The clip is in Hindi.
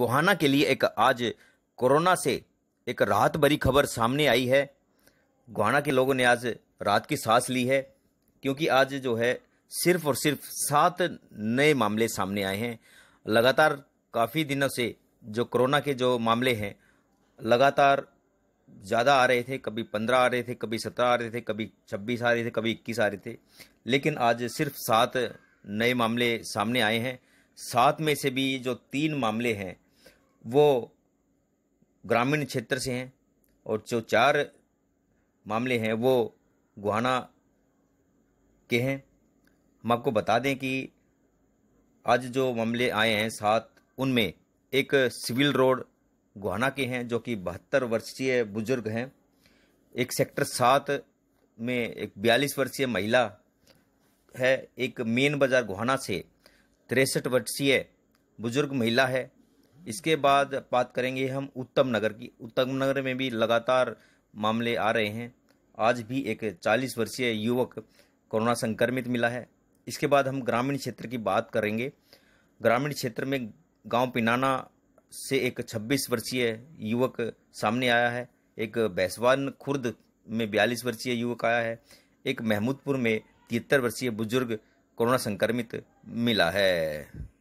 गोहाना के लिए एक आज कोरोना से एक राहत भरी खबर सामने आई है गोहाना के लोगों ने आज रात की सांस ली है क्योंकि आज जो है सिर्फ और सिर्फ सात नए मामले सामने आए हैं लगातार काफ़ी दिनों से जो कोरोना के जो मामले हैं लगातार ज़्यादा आ रहे थे कभी पंद्रह आ रहे थे कभी सत्रह आ रहे थे कभी छब्बीस आ रहे थे कभी इक्कीस आ रहे थे लेकिन आज सिर्फ सात नए मामले सामने आए हैं सात में से भी जो तीन मामले हैं वो ग्रामीण क्षेत्र से हैं और जो चार मामले हैं वो गुहाना के हैं हम आपको बता दें कि आज जो मामले आए हैं सात उनमें एक सिविल रोड गुहाना के हैं जो कि बहत्तर वर्षीय बुजुर्ग हैं एक सेक्टर सात में एक बयालीस वर्षीय महिला है एक मेन बाज़ार गुहाना से तिरसठ वर्षीय बुजुर्ग महिला है इसके बाद बात करेंगे हम उत्तम नगर की उत्तम नगर में भी लगातार मामले आ रहे हैं आज भी एक 40 वर्षीय युवक कोरोना संक्रमित मिला है इसके बाद हम ग्रामीण क्षेत्र की बात करेंगे ग्रामीण क्षेत्र में गांव पिनाना से एक 26 वर्षीय युवक सामने आया है एक बैसवान खुर्द में 42 वर्षीय युवक आया है एक महमूदपुर में तिहत्तर वर्षीय बुजुर्ग कोरोना संक्रमित मिला है